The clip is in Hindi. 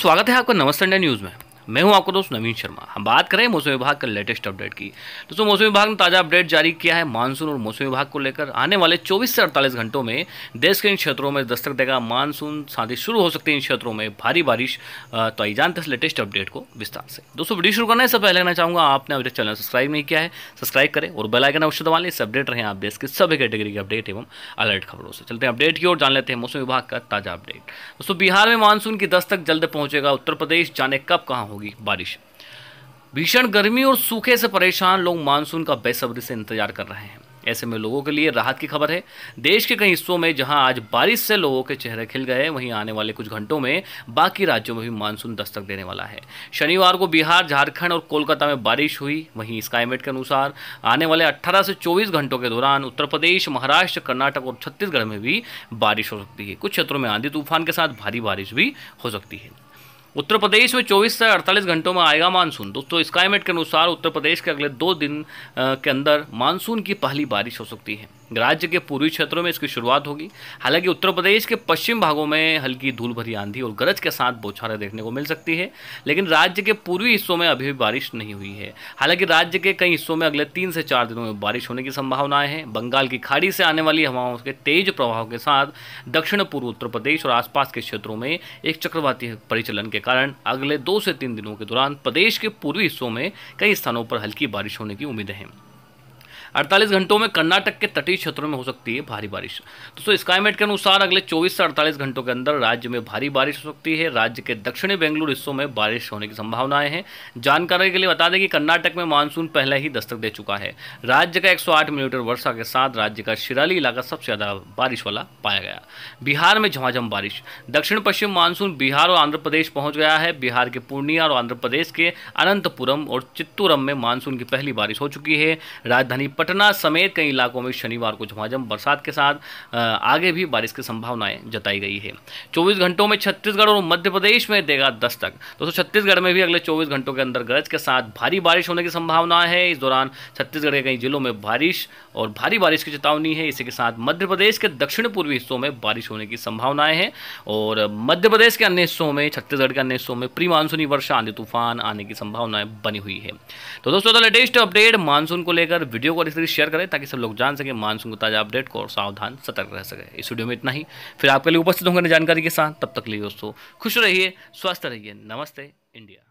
स्वागत है आपका नमस्ते इंडिया न्यूज़ में मैं हूं आपका दोस्त नवीन शर्मा हम बात करें मौसम विभाग के लेटेस्ट अपडेट की दोस्तों मौसम विभाग ने ताज़ा अपडेट जारी किया है मानसून और मौसम विभाग को लेकर आने वाले 24 से 48 घंटों में देश के इन क्षेत्रों में दस्तक देगा मानसून साथ ही शुरू हो सकती है इन क्षेत्रों में भारी बारिश तो आई जानते लेटेस्ट अपडेट को विस्तार से दोस्तों वीडियो शुरू करने से पहले कहना चाहूँगा आपने अभी चैनल सब्सक्राइब नहीं किया है सब्सक्राइब करें और बेलाइकन अवश्य दबा लें इससे अपडेट रहे आप देश के सभी कैटेगरी के अपडेट एवं अलर्ट खबरों से चलते हैं अपडेट की ओर जान लेते हैं मौसम विभाग का ताज़ा अपडेट दोस्तों बिहार में मानसून की दस्तक जल्द पहुंचेगा उत्तर प्रदेश जाने कब कहाँ होगी बारिश भीषण गर्मी और सूखे से परेशान लोग मानसून का बेसब्री से इंतजार कर रहे हैं ऐसे में लोगों के लिए राहत की खबर है देश के कई हिस्सों में जहां आज बारिश से लोगों के चेहरे खिल गए वहीं आने वाले कुछ घंटों में बाकी राज्यों में भी मानसून दस्तक देने वाला है शनिवार को बिहार झारखंड और कोलकाता में बारिश हुई वहीं स्काईमेट के अनुसार आने वाले 18 से 24 घंटों के दौरान उत्तर प्रदेश महाराष्ट्र कर्नाटक और छत्तीसगढ़ में भी बारिश हो सकती है कुछ क्षेत्रों में आंधी तूफान के साथ भारी बारिश भी हो सकती है उत्तर प्रदेश में 24 से 48 घंटों में आएगा मानसून दोस्तों स्काईमेट के अनुसार उत्तर प्रदेश के अगले दो दिन के अंदर मानसून की पहली बारिश हो सकती है राज्य के पूर्वी क्षेत्रों में इसकी शुरुआत होगी हालांकि उत्तर प्रदेश के पश्चिम भागों में हल्की धूल भरी आंधी और गरज के साथ बौछारें देखने को मिल सकती है लेकिन राज्य के पूर्वी हिस्सों में अभी भी बारिश नहीं हुई है हालांकि राज्य के कई हिस्सों में अगले तीन से चार दिनों में बारिश होने की संभावनाएं हैं बंगाल की खाड़ी से आने वाली हवाओं के तेज प्रभाव के साथ दक्षिण पूर्व उत्तर प्रदेश और आसपास के क्षेत्रों में एक चक्रवाती परिचलन के कारण अगले दो से तीन दिनों के दौरान प्रदेश के पूर्वी हिस्सों में कई स्थानों पर हल्की बारिश होने की उम्मीदें हैं अड़तालीस घंटों में कर्नाटक के तटीय क्षेत्रों में हो सकती है भारी बारिश दोस्तों स्काईमेट के अनुसार अगले चौबीस से अड़तालीस घंटों के अंदर राज्य में भारी बारिश हो सकती है राज्य के दक्षिणी बेंगलुरु हिस्सों में बारिश होने की संभावनाएं हैं जानकारी के लिए बता दें कि कर्नाटक में मानसून पहले ही दस्तक दे चुका है राज्य का एक मिलीमीटर वर्षा के साथ राज्य का शिराली इलाका सबसे ज़्यादा बारिश वाला पाया गया बिहार में झमाझम बारिश दक्षिण पश्चिम मानसून बिहार और आंध्र प्रदेश पहुंच गया है बिहार के पूर्णिया और आंध्र प्रदेश के अनंतपुरम और चित्तूरम में मानसून की पहली बारिश हो चुकी है राजधानी पटना समेत कई इलाकों में शनिवार को झमाझम बरसात के साथ आगे भी बारिश की संभावनाएं जताई गई है चौबीस घंटों में छत्तीसगढ़ और मध्य प्रदेश में देगा दस्तक दोस्तों छत्तीसगढ़ में भी अगले चौबीस घंटों के अंदर गरज के साथ भारी बारिश होने की संभावना है इस दौरान छत्तीसगढ़ के कई जिलों में बारिश और भारी बारिश की चेतावनी है इसी के साथ मध्य प्रदेश के दक्षिण पूर्वी हिस्सों में बारिश होने की संभावनाएं हैं और मध्य प्रदेश के अन्य हिस्सों में छत्तीसगढ़ के अन्य हिस्सों में प्री मानसूनी वर्षा आंधी तूफान आने की संभावनाएं बनी हुई है तो दोस्तों लेटेस्ट अपडेट मानसून को लेकर वीडियो को इस तरीके शेयर करें ताकि सब लोग जान सकें मानसून को ताज़ा अपडेट को और सावधान सतर्क रह सके इस वीडियो में इतना ही फिर आपके लिए उपस्थित होंगे जानकारी के साथ तब तक लिए दोस्तों खुश रहिए स्वस्थ रहिए नमस्ते इंडिया